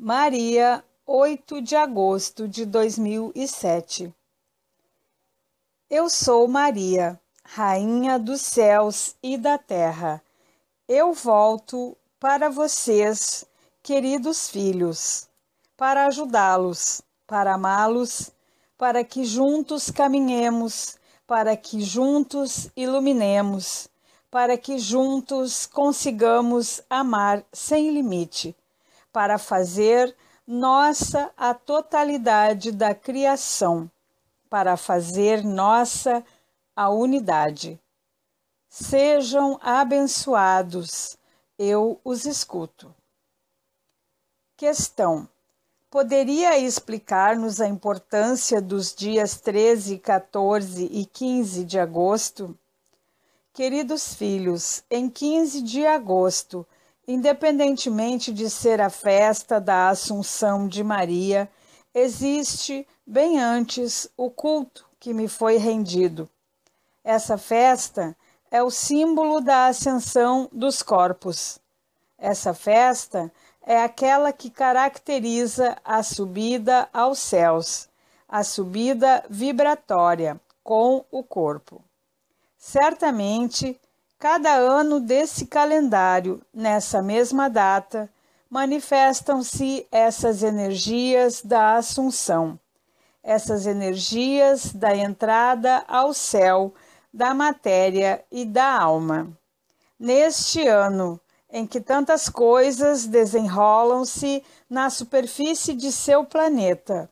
Maria, 8 de agosto de 2007. Eu sou Maria, Rainha dos céus e da terra. Eu volto para vocês, queridos filhos, para ajudá-los, para amá-los, para que juntos caminhemos, para que juntos iluminemos, para que juntos consigamos amar sem limite para fazer nossa a totalidade da criação, para fazer nossa a unidade. Sejam abençoados, eu os escuto. Questão: Poderia explicar-nos a importância dos dias 13, 14 e 15 de agosto? Queridos filhos, em 15 de agosto, Independentemente de ser a festa da Assunção de Maria, existe, bem antes, o culto que me foi rendido. Essa festa é o símbolo da ascensão dos corpos. Essa festa é aquela que caracteriza a subida aos céus, a subida vibratória com o corpo. Certamente, Cada ano desse calendário, nessa mesma data, manifestam-se essas energias da Assunção, essas energias da entrada ao céu, da matéria e da alma. Neste ano, em que tantas coisas desenrolam-se na superfície de seu planeta,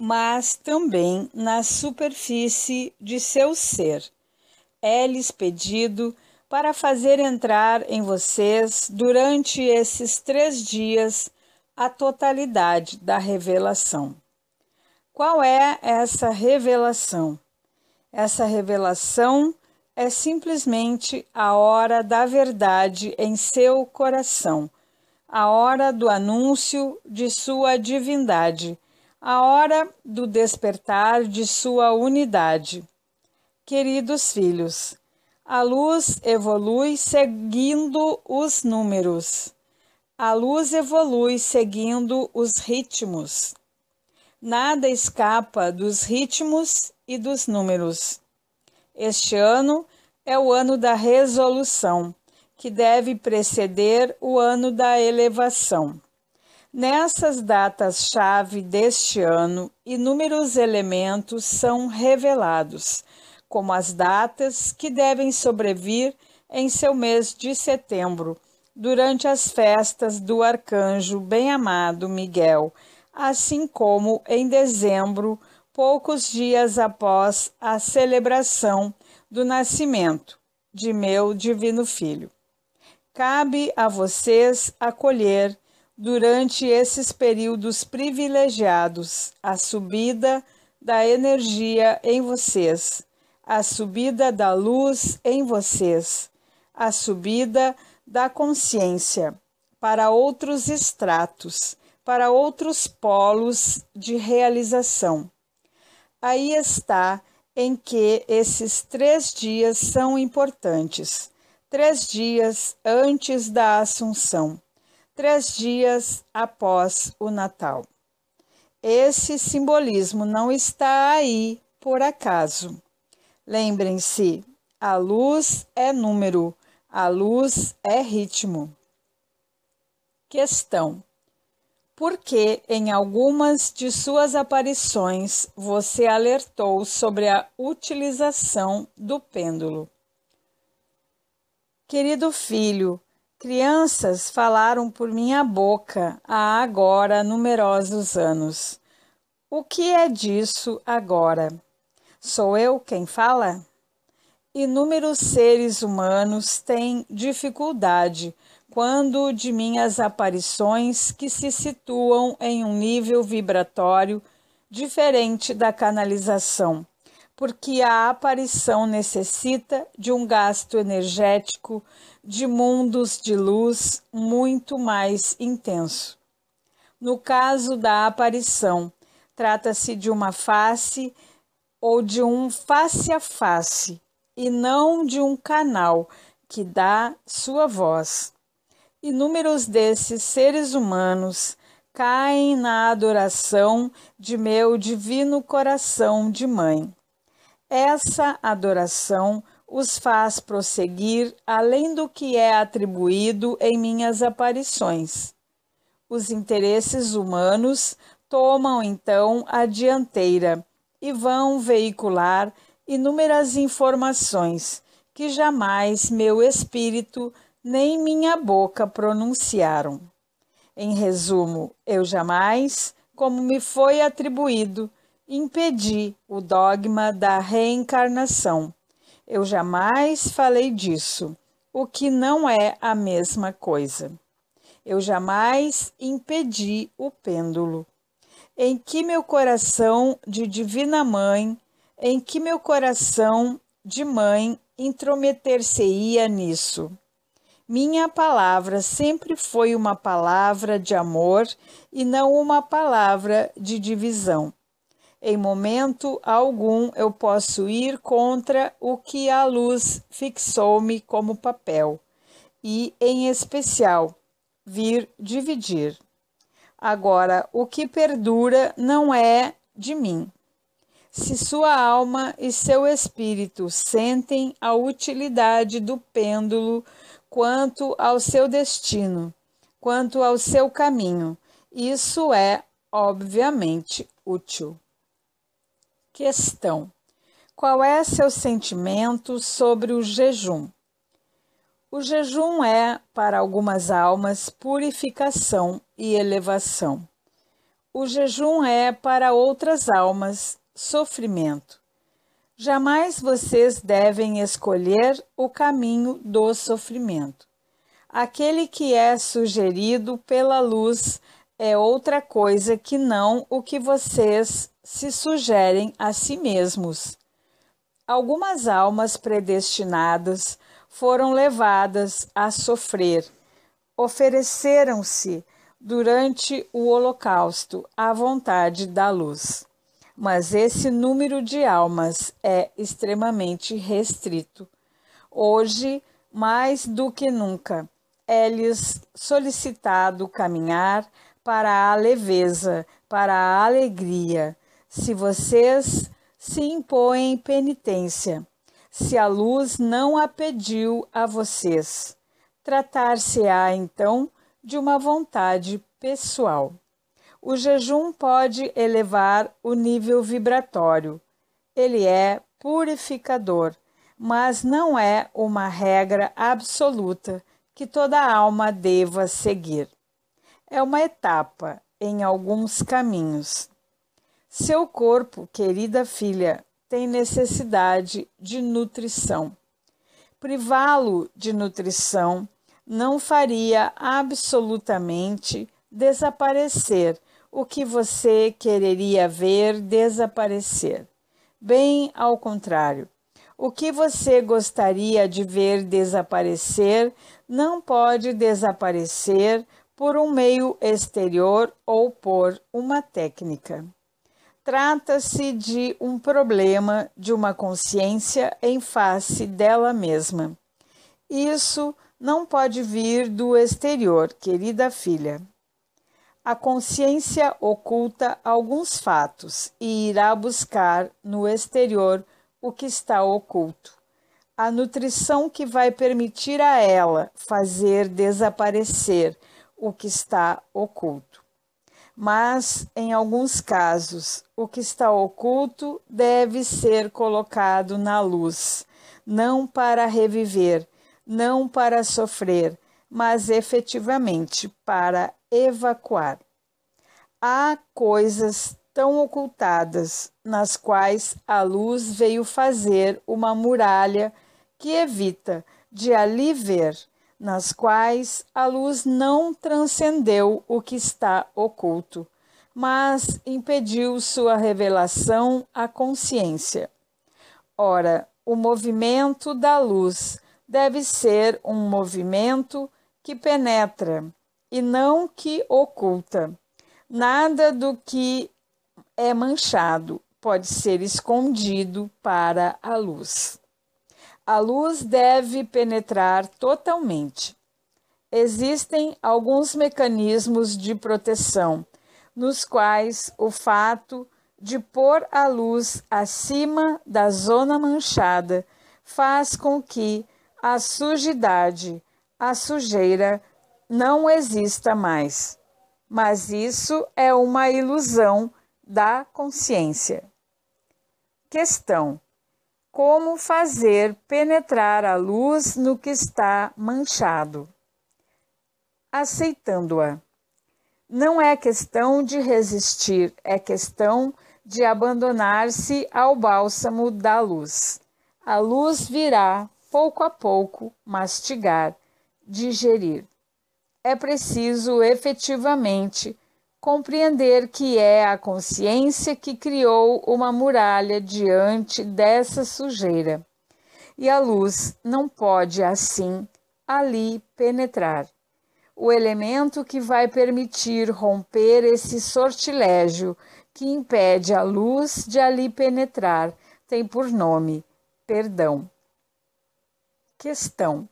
mas também na superfície de seu ser. É-lhes pedido para fazer entrar em vocês, durante esses três dias, a totalidade da revelação. Qual é essa revelação? Essa revelação é simplesmente a hora da verdade em seu coração, a hora do anúncio de sua divindade, a hora do despertar de sua unidade. Queridos filhos, a luz evolui seguindo os números. A luz evolui seguindo os ritmos. Nada escapa dos ritmos e dos números. Este ano é o ano da resolução, que deve preceder o ano da elevação. Nessas datas-chave deste ano, inúmeros elementos são revelados como as datas que devem sobrevir em seu mês de setembro, durante as festas do arcanjo bem-amado Miguel, assim como em dezembro, poucos dias após a celebração do nascimento de meu divino filho. Cabe a vocês acolher durante esses períodos privilegiados a subida da energia em vocês a subida da luz em vocês, a subida da consciência para outros estratos, para outros polos de realização. Aí está em que esses três dias são importantes. Três dias antes da Assunção, três dias após o Natal. Esse simbolismo não está aí por acaso. Lembrem-se, a luz é número, a luz é ritmo. Questão: Por que em algumas de suas aparições você alertou sobre a utilização do pêndulo? Querido filho, crianças falaram por minha boca há agora numerosos anos. O que é disso agora? Sou eu quem fala? Inúmeros seres humanos têm dificuldade quando de minhas aparições que se situam em um nível vibratório diferente da canalização, porque a aparição necessita de um gasto energético de mundos de luz muito mais intenso. No caso da aparição, trata-se de uma face ou de um face a face, e não de um canal que dá sua voz. Inúmeros desses seres humanos caem na adoração de meu divino coração de mãe. Essa adoração os faz prosseguir além do que é atribuído em minhas aparições. Os interesses humanos tomam então a dianteira e vão veicular inúmeras informações que jamais meu espírito nem minha boca pronunciaram. Em resumo, eu jamais, como me foi atribuído, impedi o dogma da reencarnação. Eu jamais falei disso, o que não é a mesma coisa. Eu jamais impedi o pêndulo em que meu coração de divina mãe, em que meu coração de mãe intrometer-se-ia nisso. Minha palavra sempre foi uma palavra de amor e não uma palavra de divisão. Em momento algum eu posso ir contra o que a luz fixou-me como papel, e, em especial, vir dividir. Agora, o que perdura não é de mim. Se sua alma e seu espírito sentem a utilidade do pêndulo quanto ao seu destino, quanto ao seu caminho, isso é obviamente útil. Questão: Qual é seu sentimento sobre o jejum? O jejum é, para algumas almas, purificação e elevação. O jejum é, para outras almas, sofrimento. Jamais vocês devem escolher o caminho do sofrimento. Aquele que é sugerido pela luz é outra coisa que não o que vocês se sugerem a si mesmos. Algumas almas predestinadas foram levadas a sofrer. Ofereceram-se durante o Holocausto à vontade da luz. Mas esse número de almas é extremamente restrito. Hoje, mais do que nunca, é-lhes solicitado caminhar para a leveza, para a alegria, se vocês se impõem penitência se a luz não a pediu a vocês. Tratar-se-á, então, de uma vontade pessoal. O jejum pode elevar o nível vibratório. Ele é purificador, mas não é uma regra absoluta que toda alma deva seguir. É uma etapa em alguns caminhos. Seu corpo, querida filha, tem necessidade de nutrição. Privá-lo de nutrição não faria absolutamente desaparecer o que você quereria ver desaparecer. Bem ao contrário, o que você gostaria de ver desaparecer não pode desaparecer por um meio exterior ou por uma técnica. Trata-se de um problema de uma consciência em face dela mesma. Isso não pode vir do exterior, querida filha. A consciência oculta alguns fatos e irá buscar no exterior o que está oculto. A nutrição que vai permitir a ela fazer desaparecer o que está oculto mas em alguns casos, o que está oculto deve ser colocado na luz, não para reviver, não para sofrer, mas efetivamente para evacuar. Há coisas tão ocultadas nas quais a luz veio fazer uma muralha que evita de ali ver nas quais a luz não transcendeu o que está oculto, mas impediu sua revelação à consciência. Ora, o movimento da luz deve ser um movimento que penetra e não que oculta. Nada do que é manchado pode ser escondido para a luz. A luz deve penetrar totalmente. Existem alguns mecanismos de proteção, nos quais o fato de pôr a luz acima da zona manchada faz com que a sujidade, a sujeira, não exista mais. Mas isso é uma ilusão da consciência. Questão: como fazer penetrar a luz no que está manchado. Aceitando-a. Não é questão de resistir, é questão de abandonar-se ao bálsamo da luz. A luz virá, pouco a pouco, mastigar, digerir. É preciso efetivamente compreender que é a consciência que criou uma muralha diante dessa sujeira. E a luz não pode, assim, ali penetrar. O elemento que vai permitir romper esse sortilégio que impede a luz de ali penetrar tem por nome perdão. Questão: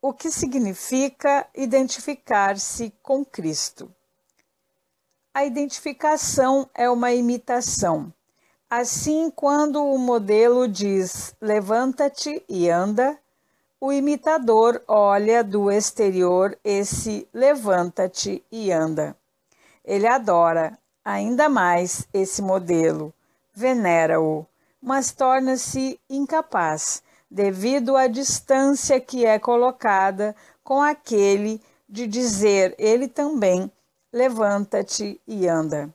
O que significa identificar-se com Cristo? A identificação é uma imitação. Assim, quando o modelo diz levanta-te e anda, o imitador olha do exterior esse levanta-te e anda. Ele adora ainda mais esse modelo, venera-o, mas torna-se incapaz devido à distância que é colocada com aquele de dizer ele também levanta-te e anda.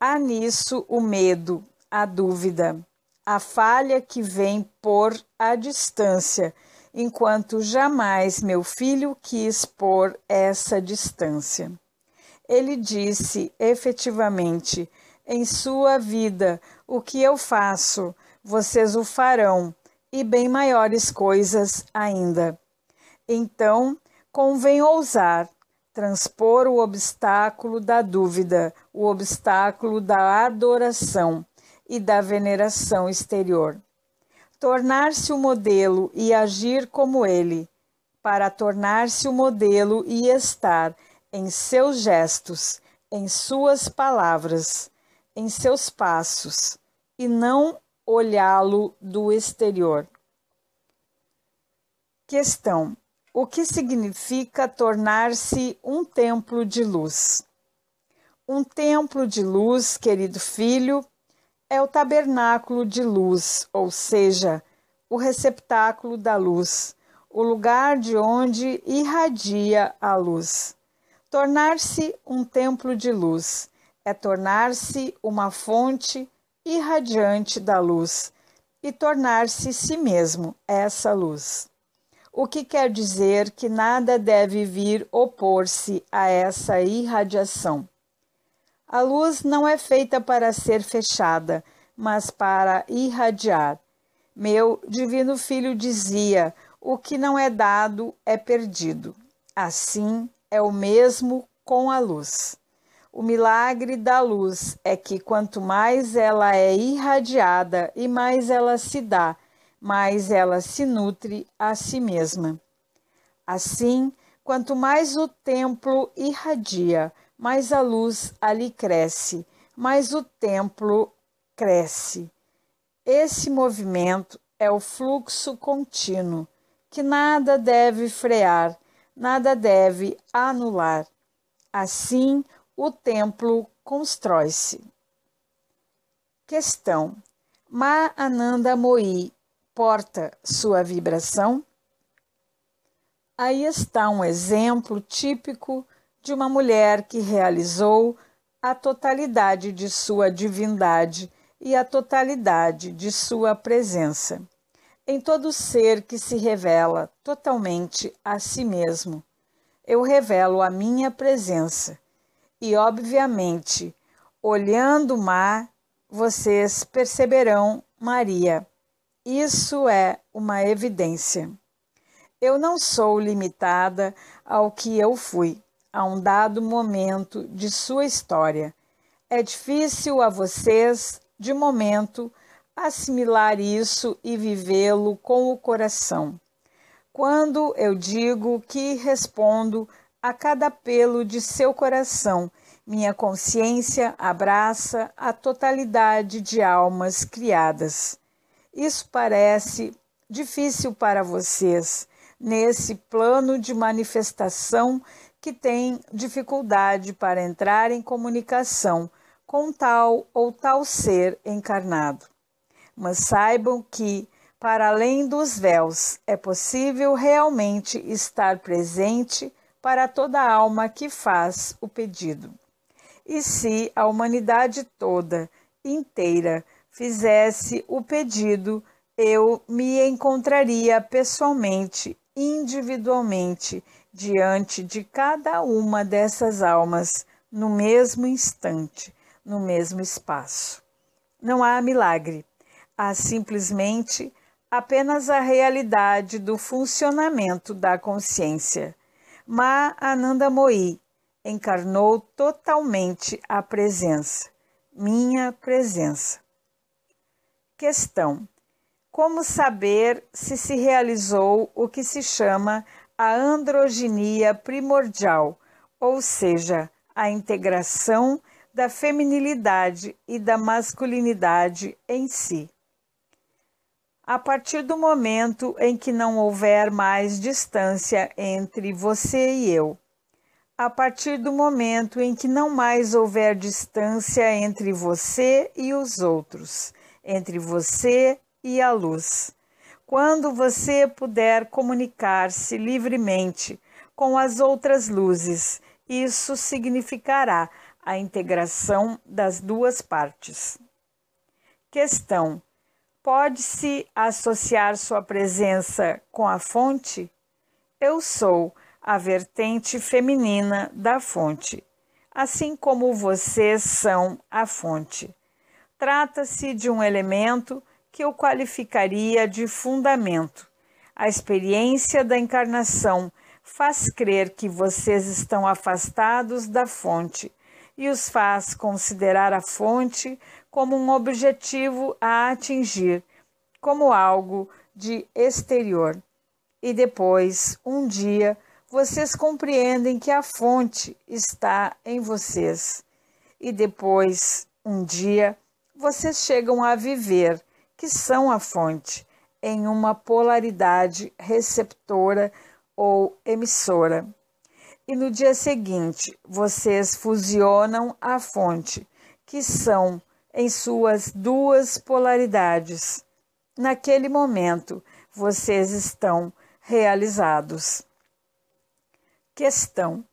Há nisso o medo, a dúvida, a falha que vem por a distância, enquanto jamais meu filho quis pôr essa distância. Ele disse efetivamente: em sua vida, o que eu faço, vocês o farão, e bem maiores coisas ainda. Então, convém ousar transpor o obstáculo da dúvida, o obstáculo da adoração e da veneração exterior. Tornar-se o modelo e agir como ele, para tornar-se o modelo e estar em seus gestos, em suas palavras, em seus passos, e não olhá-lo do exterior. Questão: o que significa tornar-se um templo de luz. Um templo de luz, querido filho, é o tabernáculo de luz, ou seja, o receptáculo da luz, o lugar de onde irradia a luz. Tornar-se um templo de luz é tornar-se uma fonte irradiante da luz e tornar-se si mesmo essa luz o que quer dizer que nada deve vir opor-se a essa irradiação. A luz não é feita para ser fechada, mas para irradiar. Meu divino filho dizia: o que não é dado é perdido. Assim é o mesmo com a luz. O milagre da luz é que quanto mais ela é irradiada e mais ela se dá mas ela se nutre a si mesma. Assim, quanto mais o templo irradia, mais a luz ali cresce, mais o templo cresce. Esse movimento é o fluxo contínuo, que nada deve frear, nada deve anular. Assim, o templo constrói-se. Questão: Ma Ananda Moi suporta sua vibração? Aí está um exemplo típico de uma mulher que realizou a totalidade de sua divindade e a totalidade de sua presença em todo ser que se revela totalmente a si mesmo. Eu revelo a minha presença. E, obviamente, olhando o mar, vocês perceberão Maria. Isso é uma evidência. Eu não sou limitada ao que eu fui, a um dado momento de sua história. É difícil a vocês, de momento, assimilar isso e vivê-lo com o coração. Quando eu digo que respondo a cada apelo de seu coração, minha consciência abraça a totalidade de almas criadas. Isso parece difícil para vocês nesse plano de manifestação que tem dificuldade para entrar em comunicação com tal ou tal ser encarnado. Mas saibam que, para além dos véus, é possível realmente estar presente para toda alma que faz o pedido. E se a humanidade toda, inteira, fizesse o pedido, eu me encontraria pessoalmente, individualmente, diante de cada uma dessas almas no mesmo instante, no mesmo espaço. Não há milagre, há simplesmente apenas a realidade do funcionamento da consciência. Ma Moi encarnou totalmente a presença, minha presença. Questão: Como saber se se realizou o que se chama a androginia primordial, ou seja, a integração da feminilidade e da masculinidade em si. A partir do momento em que não houver mais distância entre você e eu, a partir do momento em que não mais houver distância entre você e os outros, entre você e a luz. Quando você puder comunicar-se livremente com as outras luzes, isso significará a integração das duas partes. Questão: Pode-se associar sua presença com a fonte? Eu sou a vertente feminina da fonte, assim como vocês são a fonte. Trata-se de um elemento que eu qualificaria de fundamento. A experiência da encarnação faz crer que vocês estão afastados da fonte e os faz considerar a fonte como um objetivo a atingir, como algo de exterior. E depois, um dia, vocês compreendem que a fonte está em vocês. E depois, um dia, vocês chegam a viver, que são a fonte, em uma polaridade receptora ou emissora. E no dia seguinte, vocês fusionam a fonte, que são em suas duas polaridades. Naquele momento, vocês estão realizados. Questão: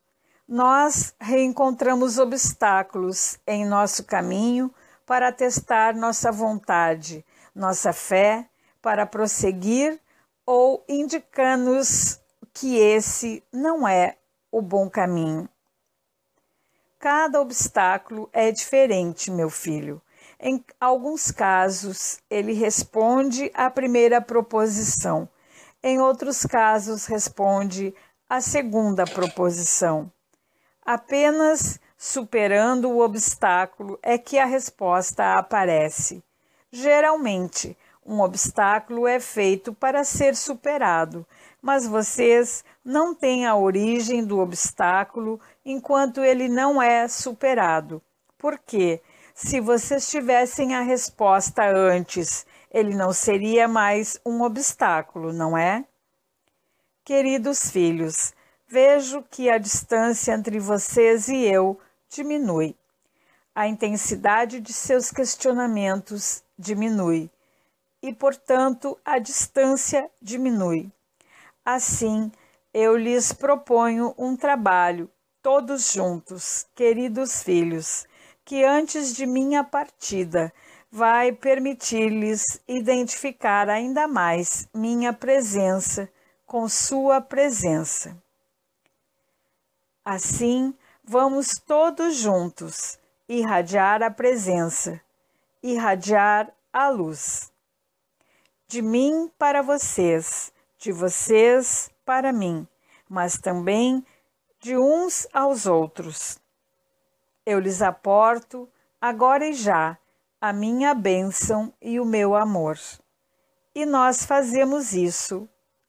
Nós reencontramos obstáculos em nosso caminho para testar nossa vontade, nossa fé, para prosseguir ou indicar-nos que esse não é o bom caminho. Cada obstáculo é diferente, meu filho. Em alguns casos, ele responde à primeira proposição, em outros casos, responde à segunda proposição. Apenas superando o obstáculo, é que a resposta aparece. Geralmente, um obstáculo é feito para ser superado, mas vocês não têm a origem do obstáculo enquanto ele não é superado. Por quê? Se vocês tivessem a resposta antes, ele não seria mais um obstáculo, não é? Queridos filhos, vejo que a distância entre vocês e eu diminui. A intensidade de seus questionamentos diminui e, portanto, a distância diminui. Assim, eu lhes proponho um trabalho, todos juntos, queridos filhos, que antes de minha partida vai permitir-lhes identificar ainda mais minha presença com sua presença. Assim, Vamos todos juntos irradiar a presença, irradiar a luz. De mim para vocês, de vocês para mim, mas também de uns aos outros. Eu lhes aporto, agora e já, a minha bênção e o meu amor. E nós fazemos isso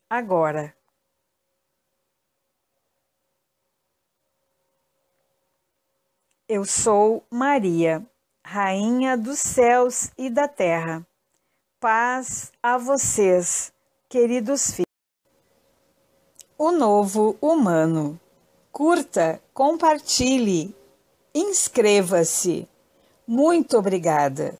agora. Eu sou Maria, Rainha dos céus e da terra. Paz a vocês, queridos filhos. O novo humano. Curta, compartilhe, inscreva-se. Muito obrigada.